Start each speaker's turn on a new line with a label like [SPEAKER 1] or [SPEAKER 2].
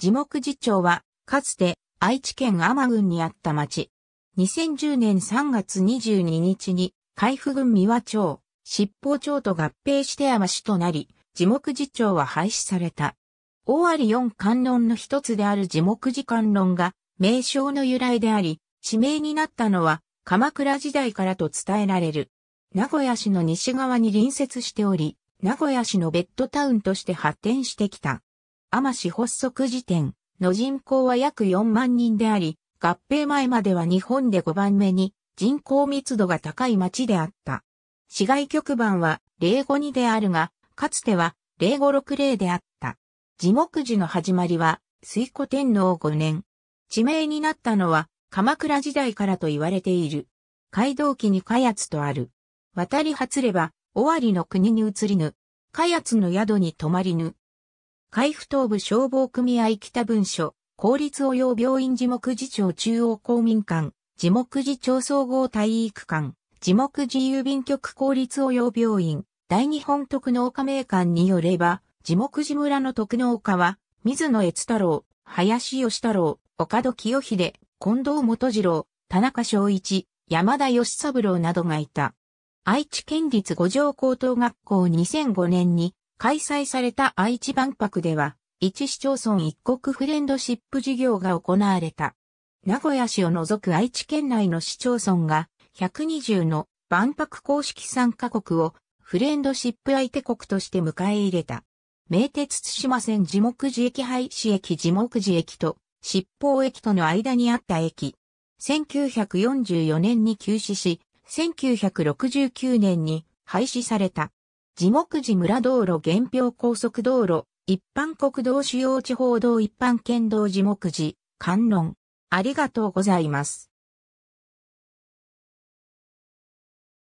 [SPEAKER 1] 地木寺町は、かつて愛知県天郡にあった町。2010年3月22日に、海部郡三和町、執法町と合併して山市となり、地木寺町は廃止された。大あり四観音の一つである地木寺観音が、名称の由来であり、地名になったのは、鎌倉時代からと伝えられる。名古屋市の西側に隣接しており、名古屋市のベッドタウンとして発展してきた。天市発足時点の人口は約4万人であり、合併前までは日本で5番目に人口密度が高い町であった。市外局番は052であるが、かつては0560であった。樹木寺の始まりは、水古天皇5年。地名になったのは、鎌倉時代からと言われている。街道記に開発とある。渡り発れば、尾張の国に移りぬ。開発の宿に泊まりぬ。海部東部消防組合北文書、公立応用病院地目寺町中央公民館、地目寺町総合体育館、地目寺郵便局公立応用病院、大日本特農家名館によれば、地目寺村の特農家は、水野悦太郎、林義太郎、岡戸清秀、近藤元次郎、田中昭一、山田義三郎などがいた。愛知県立五条高等学校2005年に開催された愛知万博では、一市町村一国フレンドシップ事業が行われた。名古屋市を除く愛知県内の市町村が、120の万博公式参加国をフレンドシップ相手国として迎え入れた。名鉄津島線地目寺駅廃止駅地目寺駅と七宝駅との間にあった駅。1944年に休止し、1969年に廃止された。地目寺村道路原表高速道路、一般国道主要地方道一般県道地目寺、観論。ありがとうございます。